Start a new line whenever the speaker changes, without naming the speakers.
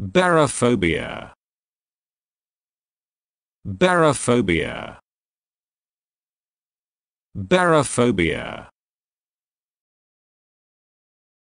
Barophobia. Barophobia. Barophobia.